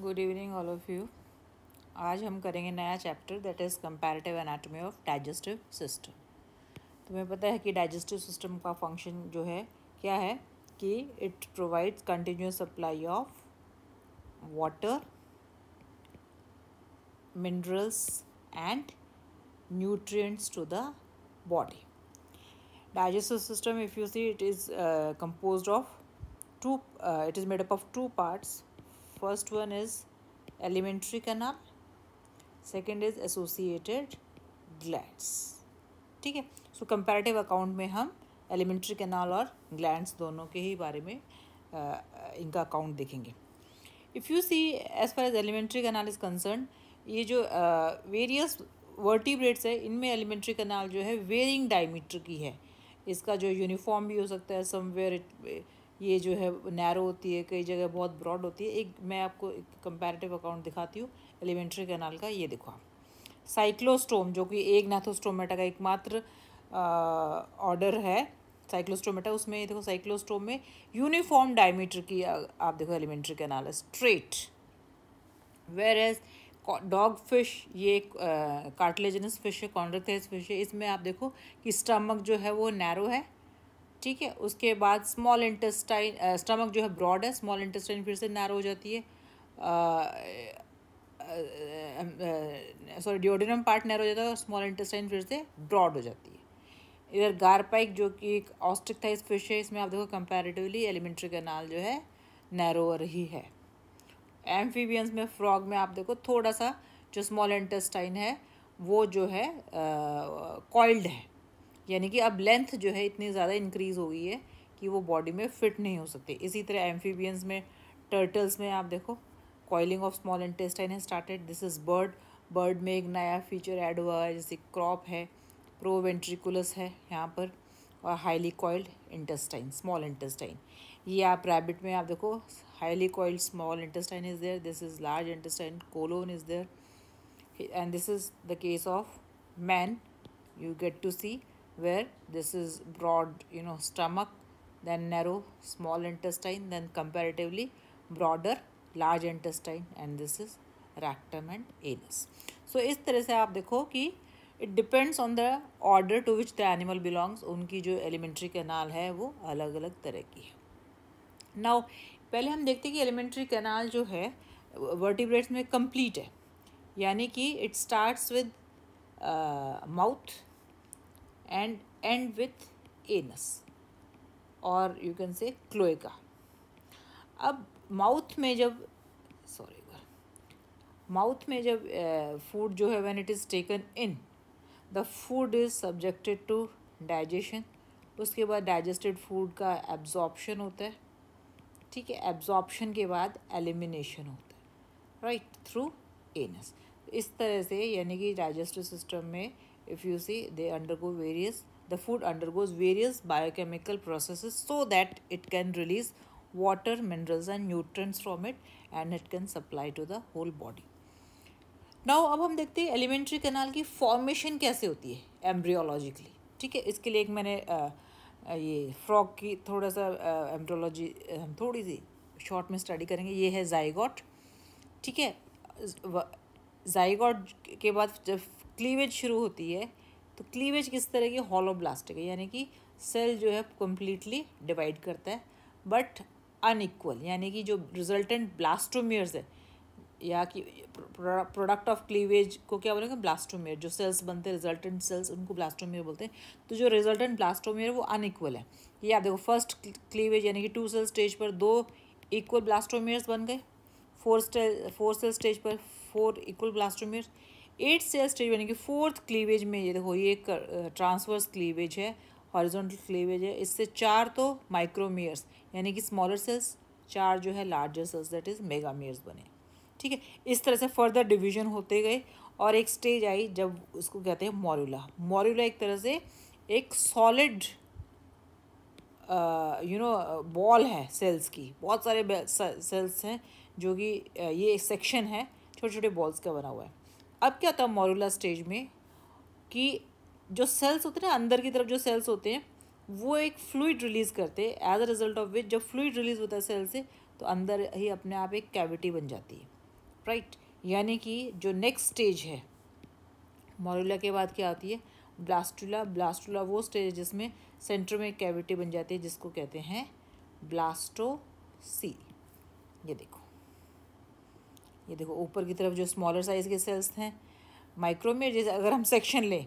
Good evening all of you आज हम करेंगे नया chapter that is comparative anatomy of digestive system तुम्हें पता है कि डाइजेस्टिव सिस्टम का फंक्शन जो है क्या है कि it provides continuous supply of water minerals and nutrients to the body digestive system if you see it is composed of two it is made up of two parts first one is elementary canal second is associated gland ठीक है सो comparative account में हम alimentary canal और gland दोनों के ही बारे में आ, इनका अकाउंट देखेंगे if you see as far as elementary canal is concern ये जो वेरियस वर्टिब्रेट्स है इनमें एलिमेंट्री कैनाल जो है वेरिंग डायमीटर की है इसका जो यूनिफॉर्म भी हो सकता है समवेयर इट ये जो है नैरो होती है कई जगह बहुत ब्रॉड होती है एक मैं आपको एक कंपेरेटिव अकाउंट दिखाती हूँ एलिमेंट्री कैनाल का ये देखो आप साइक्लोस्टोम जो कि एक नैथोस्टोमेटा का एकमात्र ऑर्डर है साइक्लोस्टोमेटा उसमें देखो साइक्लोस्टोम में यूनिफॉर्म डायमीटर की आप देखो एलिमेंट्री कैनाल है straight whereas dogfish ये एक कार्टिलेजनस फिश है कॉन्ड्रक्थेस फिश है इसमें आप देखो कि स्टमक जो है वो नैरो है ठीक है उसके बाद स्मॉल इंटेस्टाइन स्टमक जो है ब्रॉड है स्मॉल इंटेस्टाइन फिर से नैरो हो जाती है सॉरी डिओडिनम पार्ट नैरो हो जाता है और स्मॉल इंटेस्टाइन फिर से ब्रॉड हो जाती है इधर गारपाइक जो कि एक ऑस्टिकथाइज फिश है इसमें आप देखो कंपैरेटिवली एलिमेंट्री कैनाल जो है नैरोअर ही है एम्फीबियंस में फ्रॉग में आप देखो थोड़ा सा जो स्मॉल इंटेस्टाइन है वो जो है कॉइल्ड है यानी कि अब लेंथ जो है इतनी ज़्यादा इंक्रीज़ हो गई है कि वो बॉडी में फिट नहीं हो सकते इसी तरह एम्फीबियंस में टर्टल्स में आप देखो कॉइलिंग ऑफ स्मॉल इंटेस्टाइन है started this is bird bird में एक नया फीचर ऐड हुआ है जैसे क्रॉप है प्रो वेंट्रिकुलस है यहाँ पर और highly coiled intestine small intestine ये आप रैबिट में आप देखो highly coiled small intestine is there this is large intestine colon is there and this is the case of man you get to see where this is broad you know stomach then narrow small intestine then comparatively broader large intestine and this is rectum and anus so is tarah se aap dekho ki it depends on the order to which the animal belongs unki jo elementary canal hai wo alag alag tarah ki hai now pehle hum dekhte hain ki elementary canal jo hai vertebrates mein complete hai yani ki it starts with uh, mouth and and with anus और you can say cloaca अब mouth में जब sorry mouth में जब food जो है when it is taken in the food is subjected to digestion उसके बाद डाइजेस्टेड फूड का एब्जॉर्प्शन होता है ठीक है एब्जॉर्प्शन के बाद एलिमिनेशन होता है राइट थ्रू एनस इस तरह से यानी कि डाइजेस्टिव सिस्टम में if you see they undergo various the food undergoes various biochemical processes so that it can release water minerals and nutrients from it and it can supply to the whole body now ab hum dekhte hain elementary canal ki formation kaise hoti hai embryologically theek hai iske liye ek maine ye frog ki thoda sa embryology hum thodi si short mein study karenge ye hai zygote theek hai zygote ke baad jab cleavage शुरू होती है तो cleavage किस तरह की hollow है यानी कि सेल जो है कम्प्लीटली डिवाइड करता है बट अनइक्वल यानी कि जो रिजल्टेंट ब्लास्टोमियर्स है या कि प्रोडक्ट ऑफ क्लीवेज को क्या बोलेंगे ब्लास्टोमियर जो सेल्स बनते हैं रिजल्टेंट सेल्स उनको ब्लास्टोमियर बोलते हैं तो जो रिजल्टेंट ब्लास्टोमियर वो अनइक्वल है ये आप देखो फर्स्ट क्लीवेज यानी कि टू सेल स्टेज पर दो इक्वल ब्लास्टोमियर्स बन गए four stay four cell stage पर four equal blastomeres eight cell stage यानी कि फोर्थ क्लीवेज में ये देखो ये ट्रांसवर्स क्लीवेज है हॉरिजॉन्टल क्लीवेज है इससे चार तो माइक्रोमियर्स यानी कि स्मॉलर सेल्स चार जो है larger cells that is megameres बने ठीक है इस तरह से फर्दर डिवीजन होते गए और एक स्टेज आई जब उसको कहते हैं मॉरूला मॉरूला एक तरह से एक सॉलिड यू नो बॉल है सेल्स की बहुत सारे सेल्स हैं जो कि ये सेक्शन है छोटे छोटे बॉल्स का बना हुआ है अब क्या होता है मोरूला स्टेज में कि जो सेल्स होते हैं ना अंदर की तरफ जो सेल्स होते हैं वो एक फ्लूड रिलीज़ करते हैं as a result of which जब फ्लूड रिलीज़ होता है सेल से तो अंदर ही अपने आप एक कैविटी बन जाती है राइट यानी कि जो नेक्स्ट स्टेज है मोरूला के बाद क्या आती है ब्लास्टूला ब्लास्टुला वो स्टेज है जिसमें सेंटर में कैविटी बन जाती है जिसको कहते हैं ब्लास्टोसी ये देखो ये देखो ऊपर की तरफ जो स्मॉलर साइज़ के सेल्स हैं माइक्रो में जैसे अगर हम सेक्शन लें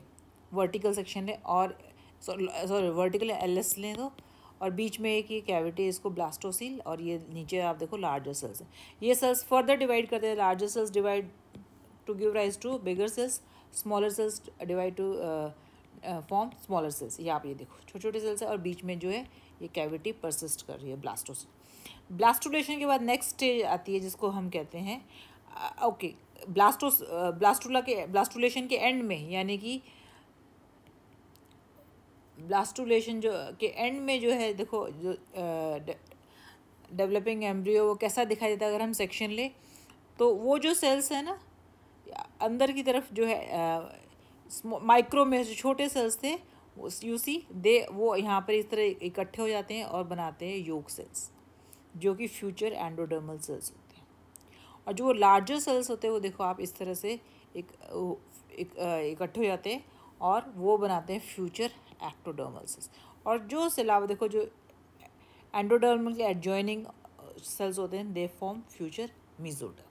वर्टिकल सेक्शन लें और सॉरी वर्टिकल एल एस लें तो और बीच में एक ये कैविटी इसको ब्लास्टोसील और ये नीचे आप देखो लार्जर सेल्स हैं ये सेल्स फर्दर डिवाइड करते हैं larger cells divide to give rise to bigger cells smaller cells divide to form smaller cells ये आप ये देखो छोटे छोटे सेल्स है और बीच में जो है ये कैविटी परसिस्ट कर रही है ब्लास्टोसिल ब्लास्टोलेशन के बाद नेक्स्ट स्टेज आती है जिसको हम कहते हैं ओके ब्लास्टोस ब्लास्टुला के ब्लास्टुलेशन के एंड में यानी कि ब्लास्टुलेशन जो के एंड में जो है देखो जो डेवलपिंग uh, एम्ब्रियो वो कैसा दिखाई देता है अगर हम सेक्शन ले तो वो जो सेल्स है ना अंदर की तरफ जो है माइक्रो uh, में जो छोटे सेल्स थे यू सी दे वो यहाँ पर इस तरह इकट्ठे हो जाते हैं और बनाते हैं योग सेल्स जो कि फ्यूचर एंडोडर्मल सेल्स होते हैं और जो लार्जर सेल्स होते हैं वो देखो आप इस तरह से एक इकट्ठे हो जाते हैं और वो बनाते हैं फ्यूचर एक्टोडर्मल सेल्स और जो सेल देखो जो एंडोडर्मल के एडजॉइनिंग सेल्स होते हैं दे फॉर्म फ्यूचर मिजोडर्म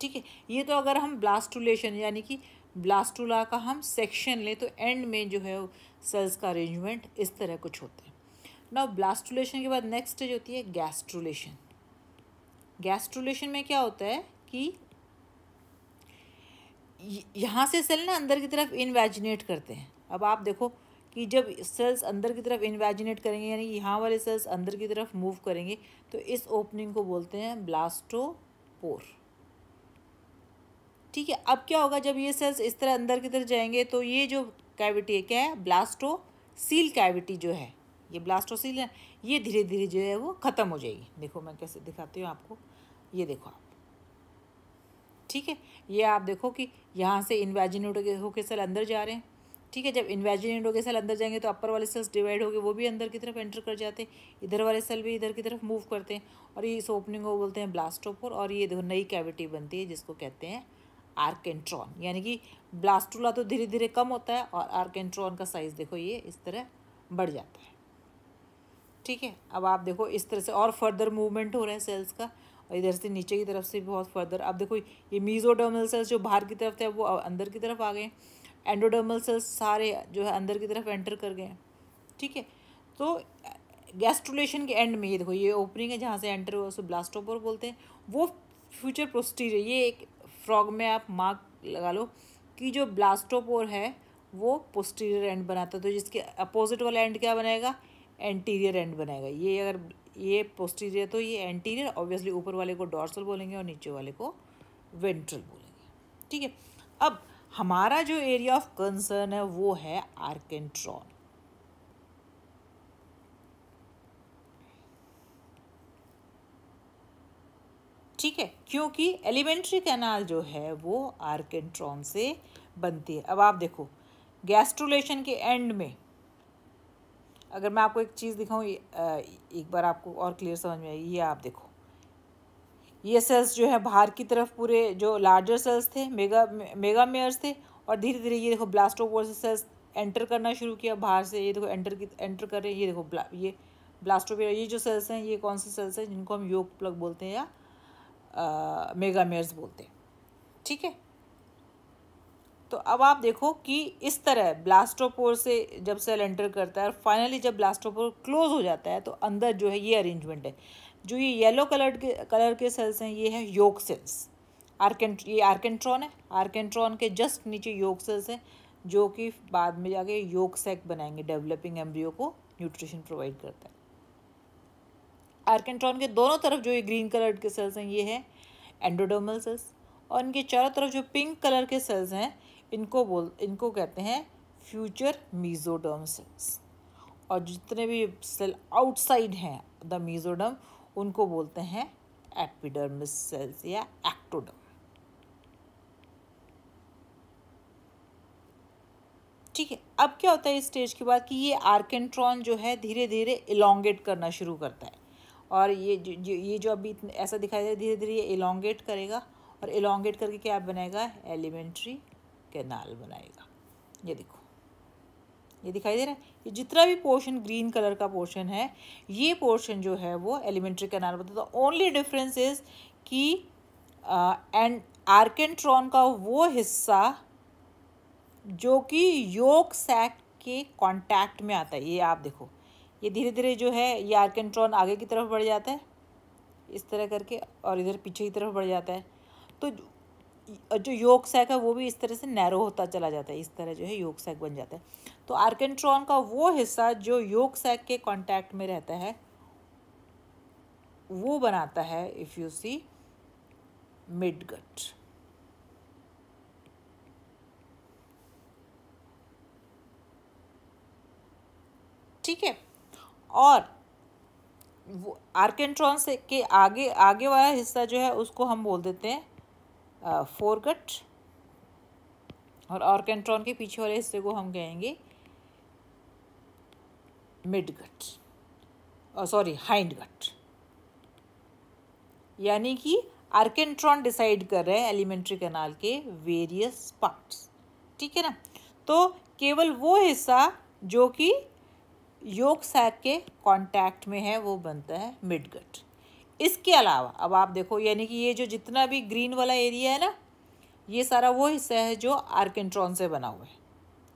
ठीक है ये तो अगर हम ब्लास्टुलेशन यानी कि ब्लास्टुला का हम सेक्शन लें तो एंड में जो है सेल्स का अरेंजमेंट इस तरह कुछ होता है ना ब्लास्टुलेशन के बाद नेक्स्ट स्टेज होती है गैस्ट्रुलेशन गैस्ट्रोलेशन में क्या होता है कि यहाँ से सेल ना अंदर की तरफ इन्वेजिनेट करते हैं अब आप देखो कि जब सेल्स अंदर की तरफ इन्वेजिनेट करेंगे यानी यहाँ वाले सेल्स अंदर की तरफ मूव करेंगे तो इस ओपनिंग को बोलते हैं ब्लास्टोपोर ठीक है अब क्या होगा जब ये सेल्स इस तरह अंदर की तरफ जाएंगे तो ये जो कैविटी है क्या है ब्लास्टो सील कैविटी जो है ये ब्लास्टोसील है ये धीरे धीरे जो है वो ख़त्म हो जाएगी देखो मैं कैसे दिखाती हूँ आपको ये देखो आप ठीक है ये आप देखो कि यहाँ से इन्वेजिनेट होके सेल अंदर जा रहे हैं ठीक है जब इन्वेजिनेटो के सेल अंदर जाएंगे तो अपर वाले सेल्स डिवाइड हो गए वो भी अंदर की तरफ एंटर कर जाते हैं इधर वाले सेल भी इधर की तरफ मूव करते हैं और ये इस ओपनिंग को बोलते हैं ब्लास्टोपोर और ये देखो नई कैविटी बनती है जिसको कहते हैं आर्केंट्रॉन यानी कि ब्लास्टोला तो धीरे धीरे कम होता है और आर्केंट्रॉन का साइज़ देखो ये इस तरह बढ़ जाता है ठीक है अब आप देखो इस तरह से और फर्दर मूवमेंट हो रहा है सेल्स का और इधर से नीचे की तरफ से भी बहुत फर्दर अब देखो ये मीजोडर्मल सेल्स जो बाहर की तरफ थे वो अंदर की तरफ आ गए एंडोडर्मल सेल्स सारे जो है अंदर की तरफ एंटर कर गए हैं ठीक है तो गैस्ट्रोलेशन के एंड में ये देखो ये ओपनिंग है जहाँ से एंटर हुआ उसे ब्लास्टोपोर बोलते हैं वो फ्यूचर प्रोस्टीज ये एक फ्रॉग में आप मार्क लगा लो कि जो ब्लास्टोपोर है वो पोस्टीरियर एंड बनाता है तो जिसके अपोजिट वाला एंड क्या बनाएगा एंटीरियर एंड बनेगा ये अगर ये पोस्टीरियर तो ये एंटीरियर ऑब्वियसली ऊपर वाले को डॉर्सल बोलेंगे और नीचे वाले को वेंट्रल बोलेंगे ठीक है अब हमारा जो एरिया ऑफ कंसर्न है वो है आर्केंट्रॉन ठीक है क्योंकि एलिमेंट्री कैनाल जो है वो आर्केंट्रॉन से बनती है अब आप देखो गैस्ट्रोलेशन के एंड में अगर मैं आपको एक चीज़ दिखाऊँ एक बार आपको और क्लियर समझ में आएगी ये आप देखो ये सेल्स जो है बाहर की तरफ पूरे जो लार्जर सेल्स थे मेगा मेगा मेयर्स थे और धीरे धीरे ये देखो ब्लास्टोपोर से सेल्स एंटर करना शुरू किया बाहर से ये देखो एंटर की एंटर कर रहे हैं ये देखो ब्ला, ये ब्लास्टोपेयर ये जो सेल्स हैं ये कौन से सेल्स हैं जिनको हम योग प्लग बोलते हैं या मेगा मेयर्स बोलते हैं ठीक है तो अब आप देखो कि इस तरह ब्लास्टोपोर से जब सेल एंटर करता है और फाइनली जब ब्लास्टोपोर क्लोज हो जाता है तो अंदर जो है ये अरेंजमेंट है जो ये येलो कलर के कलर के सेल्स हैं ये है योग सेल्स आर्केंट ये आर्केंट्रॉन है आर्केंट्रॉन के जस्ट नीचे योग सेल्स हैं जो कि बाद में जाके योग सेक बनाएंगे डेवलपिंग एम्ब्रियो को न्यूट्रिशन प्रोवाइड करता है आर्केंट्रॉन के दोनों तरफ जो ये ग्रीन कलर के सेल्स हैं ये है एंडोडोमल सेल्स और इनके चारों तरफ जो पिंक कलर के सेल्स हैं इनको बोल इनको कहते हैं फ्यूचर सेल्स और जितने भी सेल आउटसाइड हैं द मीजोडम उनको बोलते हैं एपिडर्मिस सेल्स या एक्टोडम ठीक है अब क्या होता है इस स्टेज के बाद कि ये आर्केंट्रॉन जो है धीरे धीरे इलोंगेट करना शुरू करता है और ये जो ये जो अभी ऐसा दिखाई दे धीरे धीरे ये इलोंगेट करेगा और इलोंगेट करके क्या बनाएगा एलिमेंट्री कैनाल बनाएगा ये देखो ये दिखाई दे रहा है ये जितना भी पोर्शन ग्रीन कलर का पोर्शन है ये पोर्शन जो है वो एलिमेंट्री कैनाल बताता ओनली डिफरेंस इज कि एंड आर्केंट्रॉन का वो हिस्सा जो कि योग सैक के कांटेक्ट में आता है ये आप देखो ये धीरे धीरे जो है ये आर्केंट्रॉन आगे की तरफ बढ़ जाता है इस तरह करके और इधर पीछे की तरफ बढ़ जाता है तो जो योग सैक है वो भी इस तरह से नैरो होता चला जाता है इस तरह जो है योग सैक बन जाता है तो आर्केंट्रॉन का वो हिस्सा जो योग सैक के कांटेक्ट में रहता है वो बनाता है if you see mid gut ठीक है और वो आर्केंट्रॉन से के आगे आगे वाला हिस्सा जो है उसको हम बोल देते हैं फोरगट और ऑर्केंट्रॉन के पीछे वाले हिस्से को हम कहेंगे मिडगट और सॉरी हाइंड गट यानी कि आर्केंट्रॉन डिसाइड कर रहे हैं एलिमेंट्री कैनाल के वेरियस पार्ट्स ठीक है ना तो केवल वो हिस्सा जो कि योग सैक के कांटेक्ट में है वो बनता है मिडगट इसके अलावा अब आप देखो यानी कि ये जो जितना भी ग्रीन वाला एरिया है ना ये सारा वो हिस्सा है जो आर्केंट्रॉन से बना हुआ है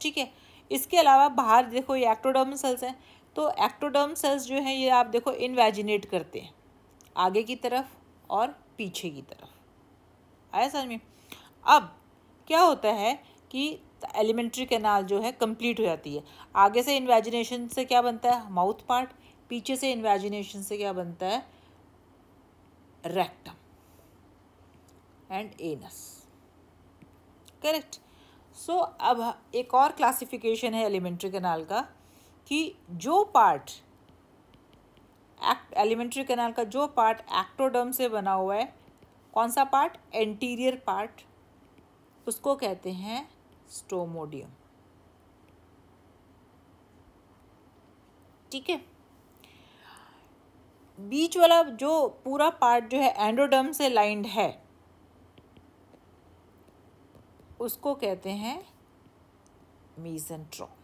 ठीक है इसके अलावा बाहर देखो ये एक्टोडर्म सेल्स हैं तो एक्टोडर्म सेल्स जो हैं ये आप देखो इनवेजिनेट करते हैं आगे की तरफ और पीछे की तरफ आया समझ में अब क्या होता है कि एलिमेंट्री कैनाल जो है कंप्लीट हो जाती है आगे से इन्वेजिनेशन से क्या बनता है माउथ पार्ट पीछे से इन्वेजिनेशन से क्या बनता है rectum and anus correct so so, अब एक और क्लासिफिकेशन है एलिमेंट्री कनाल का कि जो पार्ट एक्ट एलिमेंट्री कैनाल का जो पार्ट एक्टोडर्म से बना हुआ है कौन सा पार्ट एंटीरियर पार्ट उसको कहते हैं स्टोमोडियम ठीक है बीच वाला जो पूरा पार्ट जो है एंडोडर्म से लाइंड है उसको कहते हैं मीजेंट्रोम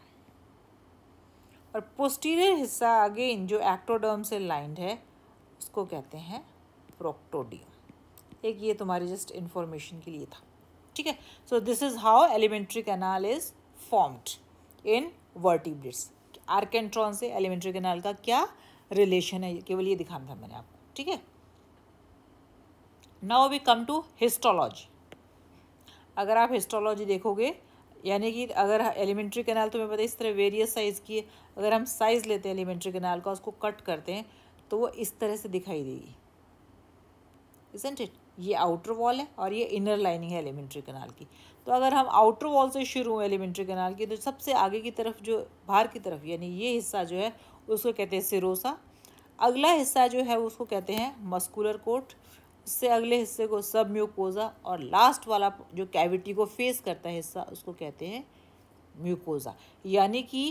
और पोस्टीरियर हिस्सा आगे इन जो एक्टोडर्म से लाइंड है उसको कहते हैं प्रोक्टोडियम एक ये तुम्हारी जस्ट इन्फॉर्मेशन के लिए था ठीक है so this is how alimentary canal is formed in vertebrates archenteron से एलिमेंट्री कैनाल का क्या रिलेशन है केवल ये दिखाना था मैंने आपको ठीक है now we come to histology अगर आप हिस्टोलॉजी देखोगे यानी कि अगर एलिमेंट्री कैनाल तुम्हें पता है इस तरह वेरियस साइज़ की अगर हम साइज़ लेते हैं एलिमेंट्री कैनाल का उसको कट करते हैं तो वो इस तरह से दिखाई देगी इजेंट इट ये आउटर वॉल है और ये इनर लाइनिंग है एलिमेंट्री कैनाल की तो अगर हम आउटर वॉल से शुरू हों एलिमेंट्री कैनाल की तो सबसे आगे की तरफ जो बाहर की तरफ यानी ये हिस्सा जो है उसको कहते हैं सिरोसा अगला हिस्सा जो है उसको कहते हैं मस्कुलर कोट उससे अगले हिस्से को सब म्यूकोज़ा और लास्ट वाला जो कैविटी को फेस करता है हिस्सा उसको कहते हैं म्यूकोज़ा यानी कि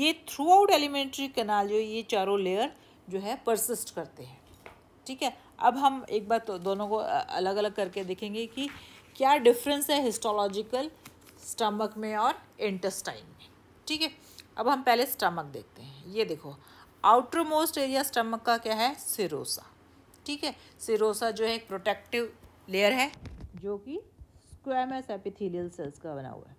ये थ्रू आउट एलिमेंट्री कनाल जो ये चारों लेयर जो है परसिस्ट करते हैं ठीक है अब हम एक बार तो दोनों को अलग अलग करके देखेंगे कि क्या डिफरेंस है हिस्टोलॉजिकल स्टमक में और इंटेस्टाइन में ठीक है अब हम पहले स्टमक देखते हैं ये देखो आउटर मोस्ट एरिया स्टमक का क्या है सिरोसा ठीक है सिरोसा जो है एक प्रोटेक्टिव लेयर है जो कि स्क्वायमस एपिथेलियल सेल्स का बना हुआ है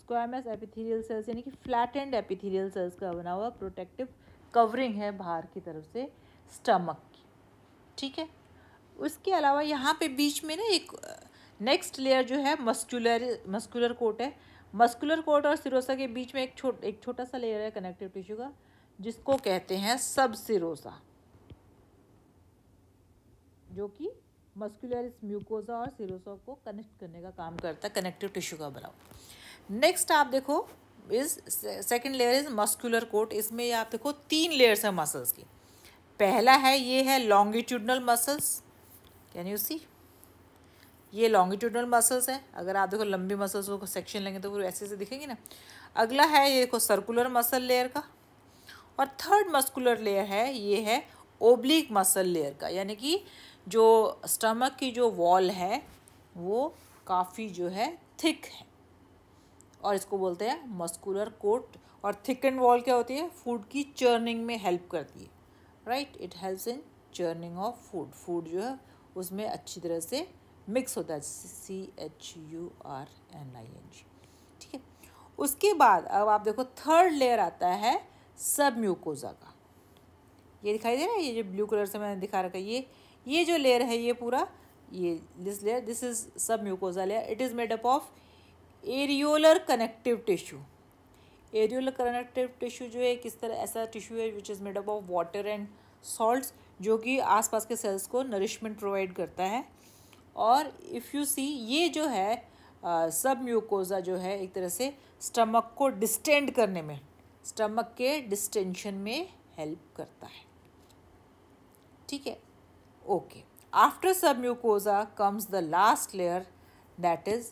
स्क्वायमस एपिथेलियल सेल्स यानी कि फ्लैट एंड एपिथेलियल सेल्स का बना हुआ प्रोटेक्टिव कवरिंग है बाहर की तरफ से स्टमक की ठीक है उसके अलावा यहाँ पे बीच में ना एक नेक्स्ट uh, लेयर जो है मस्कुलर मस्कुलर कोट है मस्कुलर कोट और सिरोसा के बीच में एक छोट एक छोटा सा लेयर है कनेक्टिव टिश्यू का जिसको कहते हैं सब सिरोसा जो कि मस्कुलर म्यूकोजा और सिरोसा को कनेक्ट करने का काम करता है कनेक्टिव टिश्यू का बनाओ नेक्स्ट आप देखो is second layer is muscular coat इसमें आप देखो तीन लेयर्स हैं मसल्स की पहला है ये है longitudinal muscles can you see ये लॉन्गिट्यूडनल मसल्स है अगर आप देखो लंबी मसल्स को सेक्शन लेंगे तो वो ऐसे से दिखेंगे ना अगला है ये देखो सर्कुलर मसल लेयर का और थर्ड मस्कुलर लेयर है ये है ओब्लिक मसल लेयर का यानी कि जो स्टमक की जो वॉल है वो काफ़ी जो है थिक है और इसको बोलते हैं मस्कुलर कोट और थिक एंड वॉल क्या होती है फूड की चर्निंग में हेल्प करती है right it helps in churning of food food जो है उसमें अच्छी तरह से मिक्स होता है C H U R N I N G ठीक है उसके बाद अब आप देखो थर्ड लेयर आता है सब म्यूकोजा का ये दिखाई दे रहा है ये जो ब्लू कलर से मैंने दिखा रखा है ये ये जो लेयर है ये पूरा ये this layer this is sub mucosa layer it is made up of areolar connective tissue areolar connective tissue जो है किस तरह ऐसा टिश्यू है which is made up of water and salt जो कि आसपास के सेल्स को नरिशमेंट प्रोवाइड करता है और इफ़ यू सी ये जो है सब म्यूकोज़ा जो है एक तरह से स्टमक को डिस्टेंड करने में स्टमक के डिस्टेंशन में हेल्प करता है ठीक है okay after sub mucosa comes the last layer that is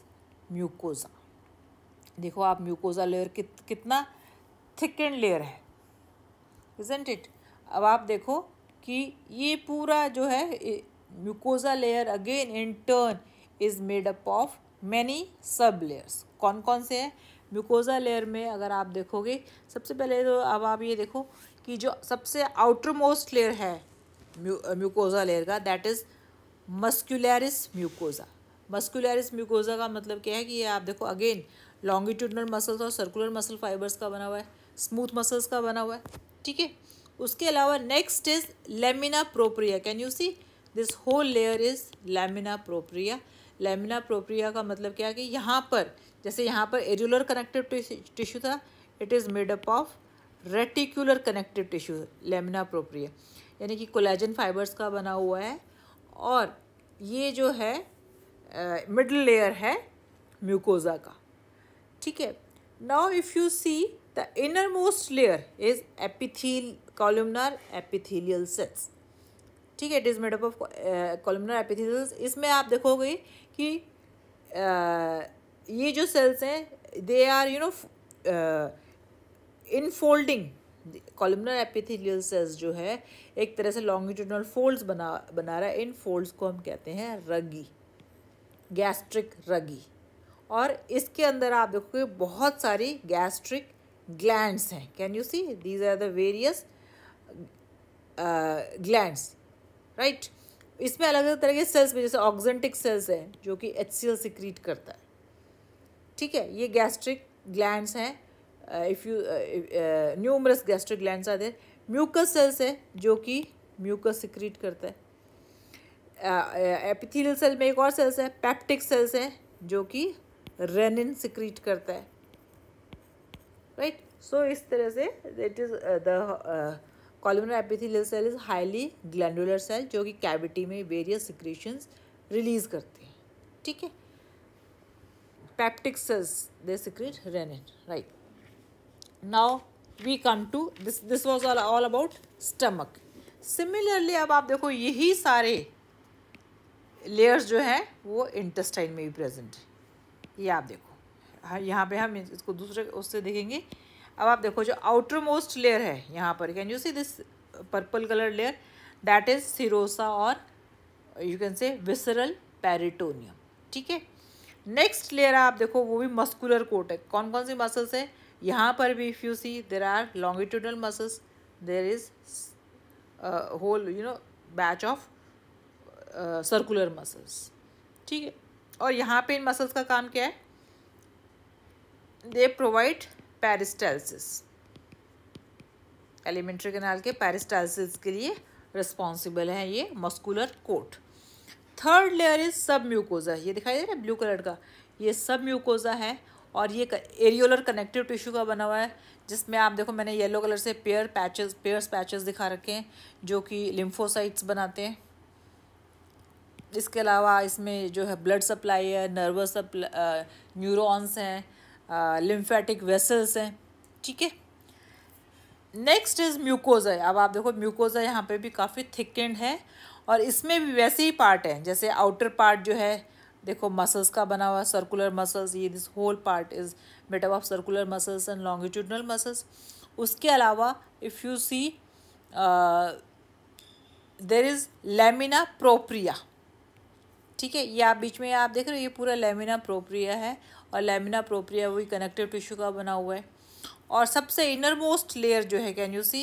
mucosa देखो आप म्यूकोज़ा लेयर कित, कितना थिकेंड लेयर है इजेंट इट अब आप देखो कि ये पूरा जो है mucosa layer again in turn is made up of many sub layers कौन कौन से हैं म्यूकोजा लेयर में अगर आप देखोगे सबसे पहले तो अब आप ये देखो कि जो सबसे आउटर मोस्ट लेयर है म्यूकोजा लेयर uh, का that is muscularis mucosa muscularis mucosa का मतलब क्या है कि ये आप देखो अगेन लॉन्गिट्यूडनल मसल्स और सर्कुलर मसल फाइबर्स का बना हुआ है स्मूथ मसल्स का बना हुआ है ठीक है उसके अलावा next is lamina propria can you see this whole layer is lamina propria lamina propria का मतलब क्या है कि यहाँ पर जैसे यहाँ पर एजुलर कनेक्टिव टिश्यू था it is made up of reticular connective tissue lamina propria यानी कि कोलेजन फाइबर्स का बना हुआ है और ये जो है मिडल uh, लेयर है म्यूकोज़ा का ठीक है now if you see the inner most layer is epithel columnar epithelial cells ठीक है it is made up of columnar epithelials इसमें आप देखोगे कि uh, ये जो सेल्स हैं they are you know infolding columnar epithelial cells जो है एक तरह से लॉन्गिट्यूडनल फोल्ड्स बना बना रहा है इन फोल्ड्स को हम कहते हैं रगी गैस्ट्रिक रगी और इसके अंदर आप देखोगे बहुत सारी गैस्ट्रिक ग्लैंड्स हैं can you see these are the various glands right इसमें अलग अलग तरह के सेल्स में जैसे ऑक्जेंटिक सेल्स हैं जो कि एच सिक्रीट करता है ठीक है ये गैस्ट्रिक ग्लैंड हैं if you numerous gastric gland आते हैं म्यूकस सेल्स है जो कि म्यूकस सिक्रीट करता है uh, सेल uh, में एक और सेल्स है पैप्टिक सेल्स है जो कि रेनिन सिक्रीट करता है राइट right? सो so, इस तरह से it is the columnar epithelial cell is highly glandular cell जो कि कैविटी में वेरियस सिक्रेशंस रिलीज करते हैं ठीक है peptic cells they secrete renin right now we come to this this was all about stomach similarly अब आप देखो यही सारे लेयर्स जो हैं वो इंटेस्टाइन में भी प्रेजेंट है ये आप देखो यहाँ पे हम इसको दूसरे उससे देखेंगे अब आप देखो जो आउटर मोस्ट लेयर है यहाँ पर can you see this purple colour layer that is serosa और you can say visceral peritoneum ठीक है नेक्स्ट लेयर आप देखो वो भी मस्कुलर कोट है कौन कौन सी मसल्स है यहाँ पर भी if you see there are longitudinal muscles there is whole you know batch of circular muscles ठीक है और यहाँ पे इन मसल्स का काम क्या है they provide peristalsis alimentary canal के पेरिस्टाइसिस के लिए रिस्पॉन्सिबल है ये muscular coat third layer is sub mucosa ये दिखाई दे रहा है ब्लू कलर का ये सब म्यूकोजा है और ये एरियोलर कनेक्टिव टिश्यू का बना हुआ है जिसमें आप देखो मैंने येलो कलर से पेयर पैचेस पेयर्स पैचेस दिखा रखे हैं जो कि लिम्फोसाइट्स बनाते हैं इसके अलावा इसमें जो है ब्लड सप्लाई है नर्वस सप्लाई न्यूरोन्स हैं लिम्फेटिक वेसल्स हैं ठीक है नेक्स्ट इज़ म्यूकोज़ा अब आप देखो म्यूकोज़ा यहाँ पे भी काफ़ी थिकेंड है और इसमें भी वैसे ही पार्ट हैं जैसे आउटर पार्ट जो है देखो मसल्स का बना हुआ सर्कुलर मसल्स ये this whole part is made up of circular muscles and longitudinal muscles उसके अलावा if you see there is lamina propria ठीक है ये आप बीच में आप देख रहे हो ये पूरा लेमिना प्रोप्रिया है और लेमिना प्रोप्रिया वही कनेक्टिव टिश्यू का बना हुआ है और सबसे इनर मोस्ट लेयर जो है can you see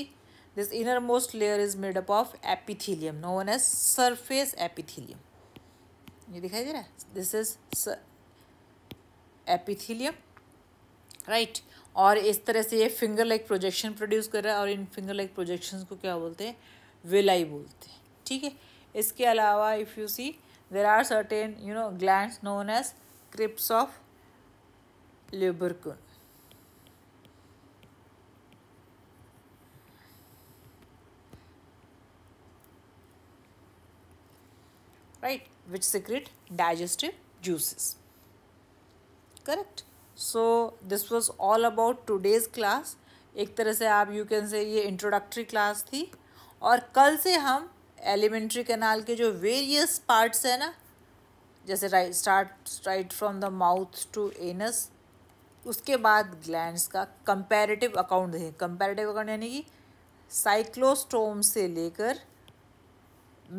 this inner most layer is made up of epithelium no one as surface epithelium ये दिखाई दे रहा है दिस इज एपिथीलियम राइट और इस तरह से ये फिंगर लाइक प्रोजेक्शन प्रोड्यूस कर रहा है और इन फिंगर लाइक प्रोजेक्शन को क्या बोलते हैं विलाई बोलते हैं ठीक है इसके अलावा if you see there are certain you know gland known as crypts of Lubricant. Right, which secret digestive juices. Correct. So this was all about today's class. एक तरह से आप यू कैन से ये इंट्रोडक्टरी क्लास थी और कल से हम एलिमेंट्री कैनाल के जो वेरियस पार्ट्स हैं ना जैसे right start right from the mouth to anus उसके बाद ग्लैंड्स का कंपैरेटिव अकाउंट देखें कंपैरेटिव अकाउंट यानी कि साइक्लोस्टोम से लेकर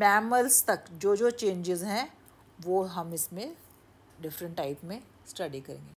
मैमल्स तक जो जो चेंजेस हैं वो हम इसमें डिफरेंट टाइप में स्टडी करेंगे